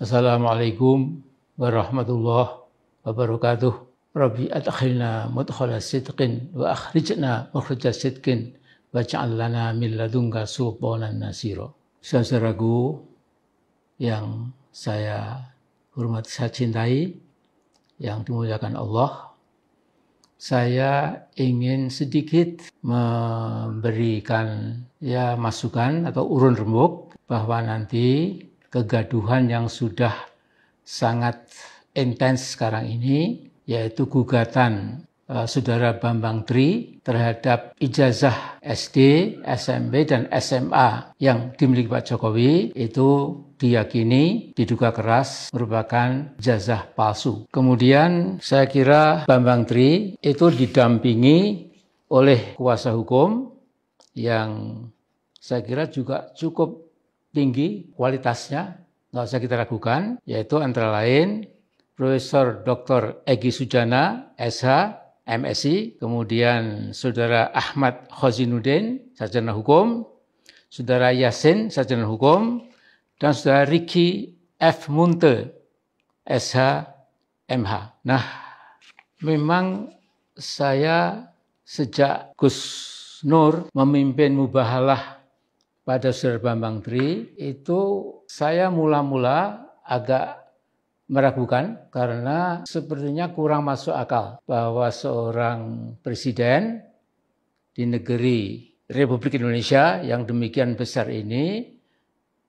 Assalamualaikum warahmatullahi wabarakatuh. Rabbi adkhilna mudkhala sidqin wa akhrijna mukhrija sidqin wa ja'al lana min ladunka sultanan nasira. Saudaraku yang saya hormati, saya cintai, yang dimuliakan Allah, saya ingin sedikit memberikan ya masukan atau urun rembuk bahwa nanti kegaduhan yang sudah sangat intens sekarang ini, yaitu gugatan uh, Saudara Bambang Tri terhadap ijazah SD, SMP, dan SMA yang dimiliki Pak Jokowi itu diyakini diduga keras merupakan jazah palsu. Kemudian saya kira Bambang Tri itu didampingi oleh kuasa hukum yang saya kira juga cukup tinggi kualitasnya, nggak usah kita ragukan, yaitu antara lain Profesor Dr. Egi Sujana, SH, MSI, kemudian Saudara Ahmad Hozinudin Sarjana Hukum, Saudara Yasin, Sarjana Hukum, dan Saudara Riki F. Munte, SH, MH. Nah, memang saya sejak Gus Nur memimpin Mubahalah pada Saudara Bambang Tri itu saya mula-mula agak meragukan karena sepertinya kurang masuk akal bahwa seorang presiden di negeri Republik Indonesia yang demikian besar ini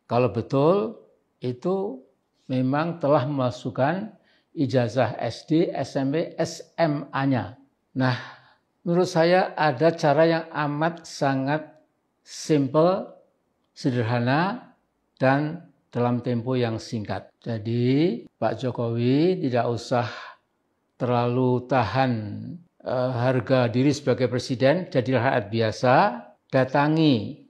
kalau betul itu memang telah memasukkan ijazah SD, SMP, SMA-nya. Nah, menurut saya ada cara yang amat sangat simple sederhana dan dalam tempo yang singkat. Jadi Pak Jokowi tidak usah terlalu tahan uh, harga diri sebagai presiden, jadilah rakyat biasa, datangi